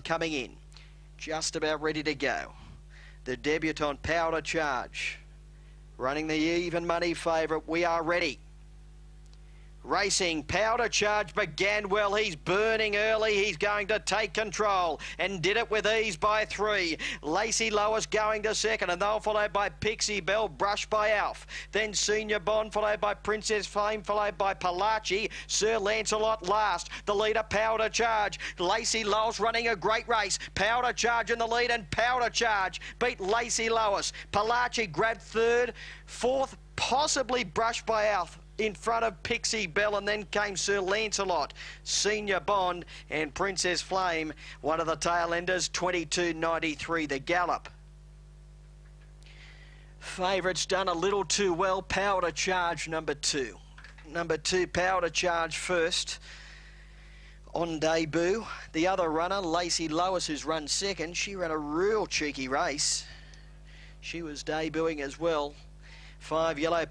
coming in. Just about ready to go. The debutant Power to Charge. Running the even money favourite. We are ready. Racing powder charge began well. He's burning early. He's going to take control and did it with ease by three. Lacey Lois going to second and they'll followed by Pixie Bell, brushed by Alf. Then Senior Bond followed by Princess Flame, followed by Palachi. Sir Lancelot last. The leader powder charge. Lacey Lois running a great race. Powder charge in the lead and powder charge beat Lacey Lois. Palachi grabbed third, fourth possibly brushed by Alf in front of Pixie Belle, and then came Sir Lancelot, Senior Bond, and Princess Flame, one of the tail enders, 22.93 the gallop. Favourites done a little too well. Power to charge, number two. Number two, power to charge first on debut. The other runner, Lacey Lois, who's run second, she ran a real cheeky race. She was debuting as well. Five yellow.